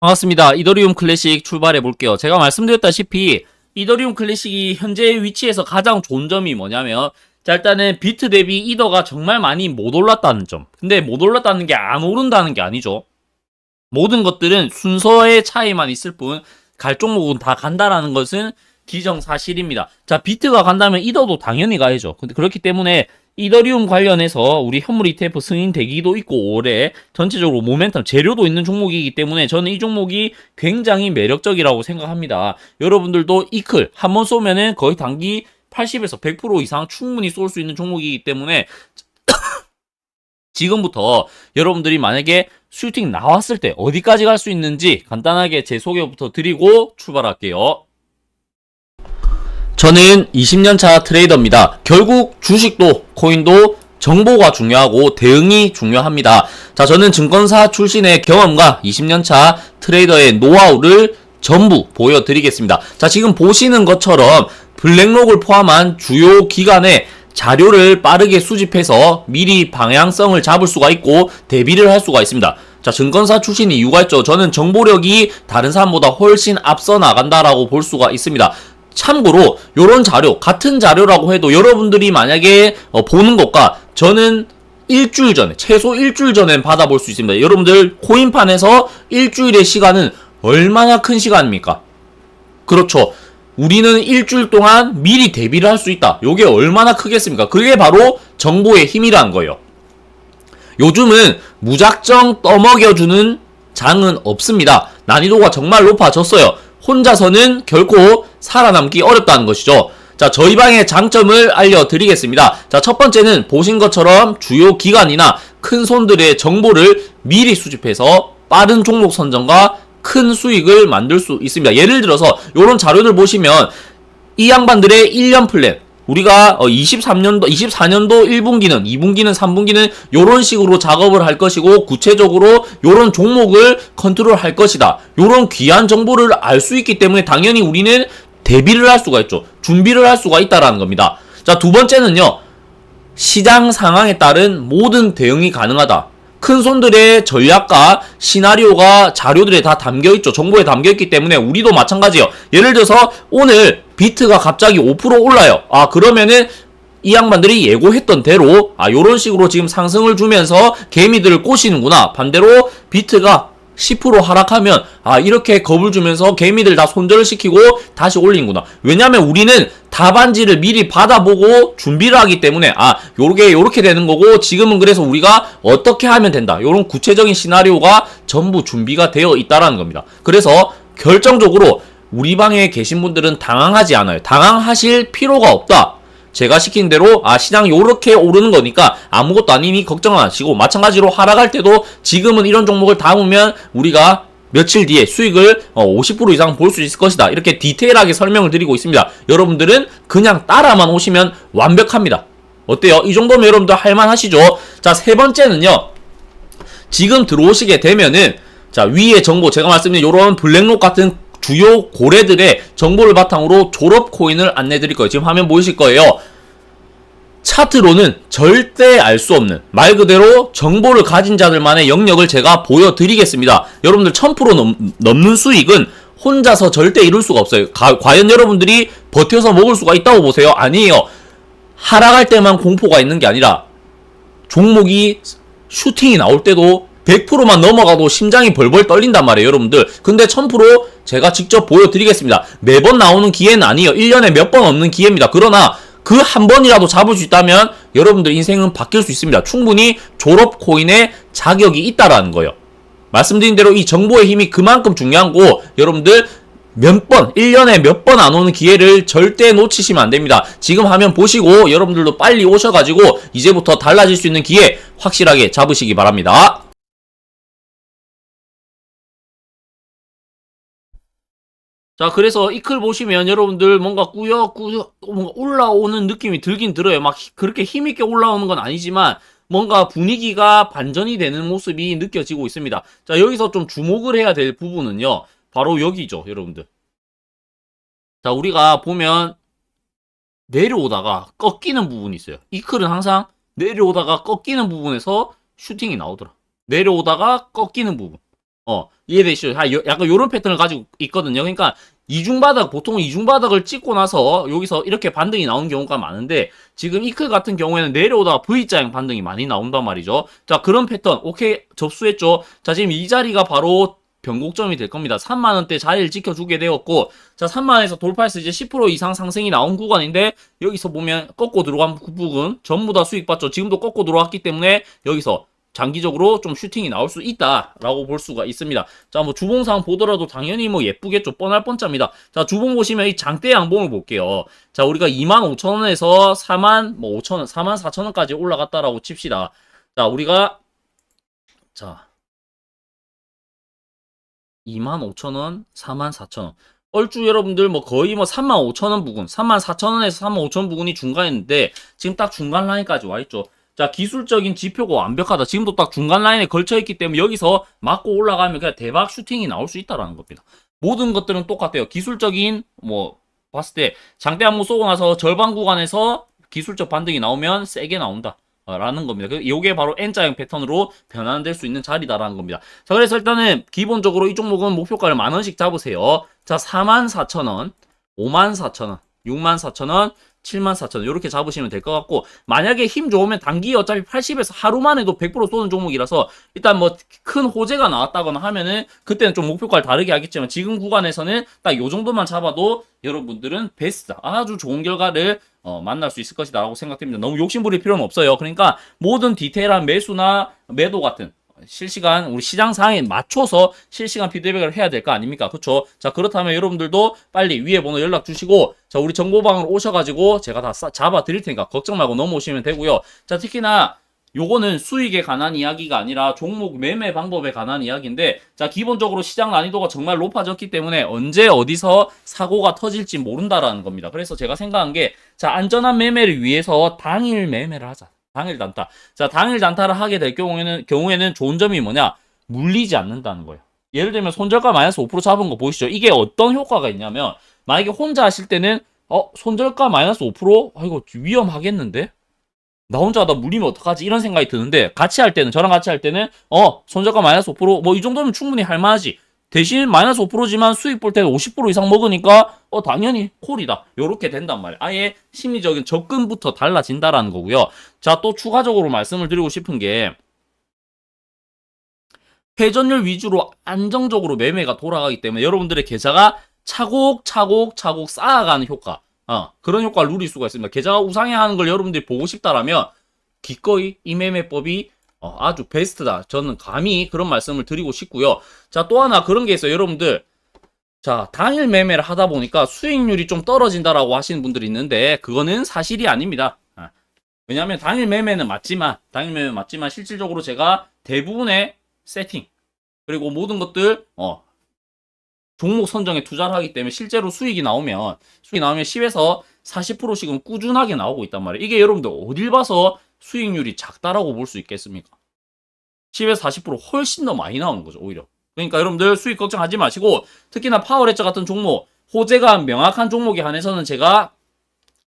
반갑습니다. 이더리움 클래식 출발해 볼게요. 제가 말씀드렸다시피 이더리움 클래식이 현재의 위치에서 가장 좋은 점이 뭐냐면 자 일단은 비트 대비 이더가 정말 많이 못 올랐다는 점 근데 못 올랐다는 게 안 오른다는 게 아니죠. 모든 것들은 순서의 차이만 있을 뿐갈 종목은 다 간다라는 것은 기정사실입니다. 자 비트가 간다면 이더도 당연히 가야죠. 근데 그렇기 때문에 이더리움 관련해서 우리 현물 ETF 승인되기도 있고 올해 전체적으로 모멘텀 재료도 있는 종목이기 때문에 저는 이 종목이 굉장히 매력적이라고 생각합니다. 여러분들도 이클 한 번 쏘면은 거의 단기 80에서 100% 이상 충분히 쏠 수 있는 종목이기 때문에 지금부터 여러분들이 만약에 슈팅 나왔을 때 어디까지 갈 수 있는지 간단하게 제 소개부터 드리고 출발할게요. 저는 20년차 트레이더입니다. 결국 주식도 코인도 정보가 중요하고 대응이 중요합니다. 자, 저는 증권사 출신의 경험과 20년차 트레이더의 노하우를 전부 보여드리겠습니다. 자, 지금 보시는 것처럼 블랙록을 포함한 주요 기관의 자료를 빠르게 수집해서 미리 방향성을 잡을 수가 있고 대비를 할 수가 있습니다. 자, 증권사 출신이 유가있죠 저는 정보력이 다른 사람보다 훨씬 앞서 나간다라고 볼 수가 있습니다. 참고로 이런 자료 같은 자료라고 해도 여러분들이 만약에 어, 보는 것과 저는 일주일 전에 최소 일주일 전엔 받아볼 수 있습니다. 여러분들 코인판에서 일주일의 시간은 얼마나 큰 시간입니까? 그렇죠. 우리는 일주일 동안 미리 대비를 할 수 있다. 요게 얼마나 크겠습니까? 그게 바로 정보의 힘이란 거예요. 요즘은 무작정 떠먹여주는 장은 없습니다. 난이도가 정말 높아졌어요. 혼자서는 결코 살아남기 어렵다는 것이죠. 자, 저희 방의 장점을 알려드리겠습니다. 자, 첫 번째는 보신 것처럼 주요 기관이나 큰 손들의 정보를 미리 수집해서 빠른 종목 선정과 큰 수익을 만들 수 있습니다. 예를 들어서 이런 자료를 보시면 이 양반들의 1년 플랜, 우리가 23년도, 24년도 1분기는, 2분기는, 3분기는 이런 식으로 작업을 할 것이고 구체적으로 이런 종목을 컨트롤할 것이다. 이런 귀한 정보를 알 수 있기 때문에 당연히 우리는 대비를 할 수가 있죠. 준비를 할 수가 있다라는 겁니다. 자, 두 번째는요. 시장 상황에 따른 모든 대응이 가능하다. 큰 손들의 전략과 시나리오가 자료들에 다 담겨 있죠. 정보에 담겨 있기 때문에 우리도 마찬가지예요. 예를 들어서 오늘 비트가 갑자기 5% 올라요. 아 그러면은 이 양반들이 예고했던 대로 아 요런 식으로 지금 상승을 주면서 개미들을 꼬시는구나. 반대로 비트가 10% 하락하면 아 이렇게 겁을 주면서 개미들 다 손절을 시키고 다시 올린구나. 왜냐면 우리는 답안지를 미리 받아보고 준비를 하기 때문에 아 요렇게 요렇게 되는 거고 지금은 그래서 우리가 어떻게 하면 된다. 요런 구체적인 시나리오가 전부 준비가 되어 있다라는 겁니다. 그래서 결정적으로 우리 방에 계신 분들은 당황하지 않아요. 당황하실 필요가 없다. 제가 시킨 대로 아 시장 요렇게 오르는 거니까 아무것도 아니니 걱정 하시고 마찬가지로 하락할 때도 지금은 이런 종목을 담으면 우리가 며칠 뒤에 수익을 50% 어, 이상 볼 수 있을 것이다. 이렇게 디테일하게 설명을 드리고 있습니다. 여러분들은 그냥 따라만 오시면 완벽합니다. 어때요? 이 정도면 여러분들 할만하시죠? 자, 세 번째는요. 지금 들어오시게 되면은 자, 위에 정보 제가 말씀드린 요런 블랙록 같은 주요 고래들의 정보를 바탕으로 졸업 코인을 안내 드릴 거예요. 지금 화면 보이실 거예요. 차트로는 절대 알 수 없는 말 그대로 정보를 가진 자들만의 영역을 제가 보여드리겠습니다. 여러분들 1000% 넘, 넘는 수익은 혼자서 절대 이룰 수가 없어요. 가, 과연 여러분들이 버텨서 먹을 수가 있다고 보세요? 아니에요. 하락할 때만 공포가 있는 게 아니라 종목이 슈팅이 나올 때도 100%만 넘어가도 심장이 벌벌 떨린단 말이에요 여러분들 근데 1000% 제가 직접 보여드리겠습니다 매번 나오는 기회는 아니에요 1년에 몇 번 없는 기회입니다 그러나 그 한 번이라도 잡을 수 있다면 여러분들 인생은 바뀔 수 있습니다 충분히 졸업 코인의 자격이 있다라는 거예요 말씀드린 대로 이 정보의 힘이 그만큼 중요한 고 여러분들 몇 번, 1년에 몇 번 안 오는 기회를 절대 놓치시면 안 됩니다. 지금 화면 보시고 여러분들도 빨리 오셔가지고 이제부터 달라질 수 있는 기회 확실하게 잡으시기 바랍니다. 자 그래서 이클 보시면 여러분들 뭔가 꾸역꾸역 뭔가 올라오는 느낌이 들긴 들어요 막 그렇게 힘있게 올라오는 건 아니지만 뭔가 분위기가 반전이 되는 모습이 느껴지고 있습니다 자 여기서 좀 주목을 해야 될 부분은요 바로 여기죠 여러분들 자 우리가 보면 내려오다가 꺾이는 부분이 있어요 이클은 항상 내려오다가 꺾이는 부분에서 슈팅이 나오더라 내려오다가 꺾이는 부분 어, 이해되시죠? 약간 요런 패턴을 가지고 있거든요. 그러니까 이중바닥, 보통 이중바닥을 찍고 나서 여기서 이렇게 반등이 나오는 경우가 많은데 지금 이클 같은 경우에는 내려오다가 V자형 반등이 많이 나온단 말이죠. 자, 그런 패턴, 오케이, 접수했죠. 자, 지금 이 자리가 바로 변곡점이 될 겁니다. 3만원대 자리를 지켜주게 되었고 자 3만원에서 돌파해서 이제 10% 이상 상승이 나온 구간인데 여기서 보면 꺾고 들어간 부분 전부 다 수익 받죠 지금도 꺾고 들어왔기 때문에 여기서 장기적으로 좀 슈팅이 나올 수 있다라고 볼 수가 있습니다. 자, 뭐 주봉상 보더라도 당연히 뭐 예쁘겠죠. 뻔할 뻔짜입니다. 자, 주봉 보시면 이 장대 양봉을 볼게요. 자, 우리가 2 5 0 0 0 원에서 4만 뭐 5천 원, 4만 4 0 원까지 올라갔다라고 칩시다. 자, 우리가 자2 0 0 0 원, 4 4 0 0 0 원. 얼추 여러분들 뭐 거의 뭐 35,000원 부근, 34,000원에서 35,000원 부근이 중간인데 지금 딱 중간 라인까지 와 있죠. 자 기술적인 지표가 완벽하다. 지금도 딱 중간 라인에 걸쳐있기 때문에 여기서 맞고 올라가면 그냥 대박 슈팅이 나올 수 있다는 겁니다. 모든 것들은 똑같아요. 기술적인 뭐 봤을 때 장대 한 번 쏘고 나서 절반 구간에서 기술적 반등이 나오면 세게 나온다. 라는 겁니다. 이게 그, 바로 N자형 패턴으로 변환될 수 있는 자리다라는 겁니다. 자, 그래서 일단은 기본적으로 이 종목은 목표가를 만원씩 잡으세요. 자, 44,000원, 54,000원, 64,000원, 74,000원 이렇게 잡으시면 될 것 같고 만약에 힘 좋으면 단기 어차피 80에서 하루만 해도 100% 쏘는 종목이라서 일단 뭐 큰 호재가 나왔다거나 하면은 그때는 좀 목표가를 다르게 하겠지만 지금 구간에서는 딱 요 정도만 잡아도 여러분들은 베스트 아주 좋은 결과를 어, 만날 수 있을 것이다라고 생각됩니다. 너무 욕심부릴 필요는 없어요. 그러니까 모든 디테일한 매수나 매도 같은 실시간 우리 시장 상황에 맞춰서 실시간 피드백을 해야 될 거 아닙니까? 그렇죠? 자 그렇다면 여러분들도 빨리 위에 번호 연락 주시고 자 우리 정보방으로 오셔가지고 제가 다 잡아 드릴 테니까 걱정 말고 넘어오시면 되고요. 자 특히나 요거는 수익에 관한 이야기가 아니라 종목 매매 방법에 관한 이야기인데 자 기본적으로 시장 난이도가 정말 높아졌기 때문에 언제 어디서 사고가 터질지 모른다라는 겁니다. 그래서 제가 생각한 게자 안전한 매매를 위해서 당일 매매를 하자. 당일 단타. 자, 당일 단타를 하게 될 경우에는, 경우에는 좋은 점이 뭐냐? 물리지 않는다는 거예요. 예를 들면 손절가 마이너스 5% 잡은 거 보이시죠? 이게 어떤 효과가 있냐면, 만약에 혼자 하실 때는, 어, 손절가 마이너스 5%? 아, 이거 위험하겠는데? 나 혼자 하다 물리면 어떡하지? 이런 생각이 드는데, 같이 할 때는, 저랑 같이 할 때는, 어, 손절가 마이너스 5%? 뭐, 이 정도면 충분히 할만하지. 대신 마이너스 5%지만 수익 볼 때 50% 이상 먹으니까 어 당연히 콜이다. 요렇게 된단 말이에요. 아예 심리적인 접근부터 달라진다라는 거고요. 자, 또 추가적으로 말씀을 드리고 싶은 게 회전율 위주로 안정적으로 매매가 돌아가기 때문에 여러분들의 계좌가 차곡차곡 차곡 쌓아가는 효과 어, 그런 효과를 누릴 수가 있습니다. 계좌가 우상향하는 걸 여러분들이 보고 싶다라면 기꺼이 이 매매법이 어, 아주 베스트다. 저는 감히 그런 말씀을 드리고 싶고요. 자, 또 하나 그런 게 있어요. 여러분들. 자, 당일 매매를 하다 보니까 수익률이 좀 떨어진다라고 하시는 분들이 있는데 그거는 사실이 아닙니다. 아, 왜냐하면 당일 매매는 맞지만 당일 매매 는 맞지만 실질적으로 제가 대부분의 세팅 그리고 모든 것들 어, 종목 선정에 투자를 하기 때문에 실제로 수익이 나오면 수익이 나오면 10에서 40%씩은 꾸준하게 나오고 있단 말이에요. 이게 여러분들 어딜 봐서 수익률이 작다라고 볼 수 있겠습니까? 10에서 40% 훨씬 더 많이 나오는 거죠, 오히려. 그러니까 여러분들 수익 걱정하지 마시고 특히나 파워레저 같은 종목, 호재가 명확한 종목에 한해서는 제가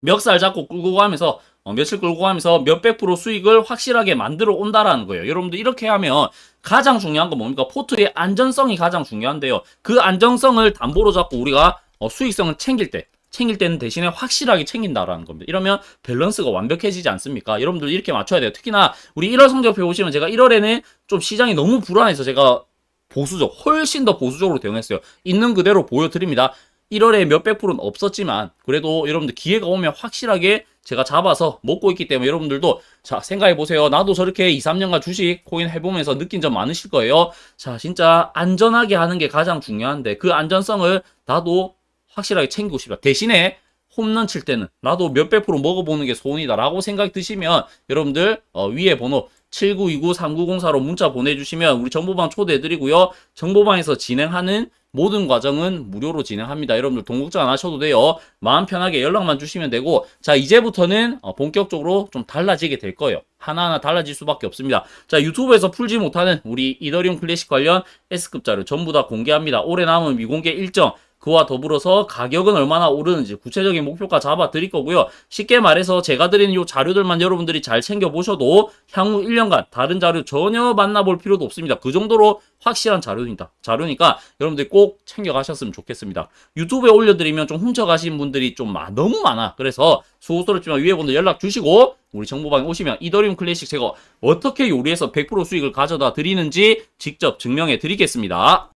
멱살 잡고 끌고 가면서 어, 며칠 끌고 가면서 몇백 프로 수익을 확실하게 만들어 온다라는 거예요. 여러분들 이렇게 하면 가장 중요한 건 뭡니까? 포트의 안전성이 가장 중요한데요. 그 안전성을 담보로 잡고 우리가 어, 수익성을 챙길 때 챙길 때는 대신에 확실하게 챙긴다라는 겁니다. 이러면 밸런스가 완벽해지지 않습니까? 여러분들 이렇게 맞춰야 돼요. 특히나 우리 1월 성적표 보시면 제가 1월에는 좀 시장이 너무 불안해서 제가 보수적, 훨씬 더 보수적으로 대응했어요. 있는 그대로 보여드립니다. 1월에 몇백 프로는 없었지만 그래도 여러분들 기회가 오면 확실하게 제가 잡아서 먹고 있기 때문에 여러분들도 자 생각해 보세요. 나도 저렇게 2, 3년간 주식 코인 해보면서 느낀 점 많으실 거예요. 자 진짜 안전하게 하는 게 가장 중요한데 그 안전성을 나도 확실하게 챙기고 싶다. 대신에 홈런 칠 때는 나도 몇백 프로 먹어보는 게 소원이다 라고 생각이 드시면 여러분들 어, 위에 번호 7929-3904로 문자 보내주시면 우리 정보방 초대해드리고요. 정보방에서 진행하는 모든 과정은 무료로 진행합니다. 여러분들 돈 걱정 안 하셔도 돼요. 마음 편하게 연락만 주시면 되고 자 이제부터는 어, 본격적으로 좀 달라지게 될 거예요. 하나하나 달라질 수밖에 없습니다. 자 유튜브에서 풀지 못하는 우리 이더리움 클래식 관련 S급 자료 전부 다 공개합니다. 올해 남은 미공개 일정 그와 더불어서 가격은 얼마나 오르는지 구체적인 목표가 잡아 드릴 거고요. 쉽게 말해서 제가 드리는 이 자료들만 여러분들이 잘 챙겨보셔도 향후 1년간 다른 자료 전혀 만나볼 필요도 없습니다. 그 정도로 확실한 자료입니다. 자료니까 여러분들이 꼭 챙겨가셨으면 좋겠습니다. 유튜브에 올려드리면 좀 훔쳐가신 분들이 좀 많, 너무 많아. 그래서 수고스럽지만 위에 분들 연락 주시고 우리 정보방에 오시면 이더리움 클래식 제거 어떻게 요리해서 100% 수익을 가져다 드리는지 직접 증명해 드리겠습니다.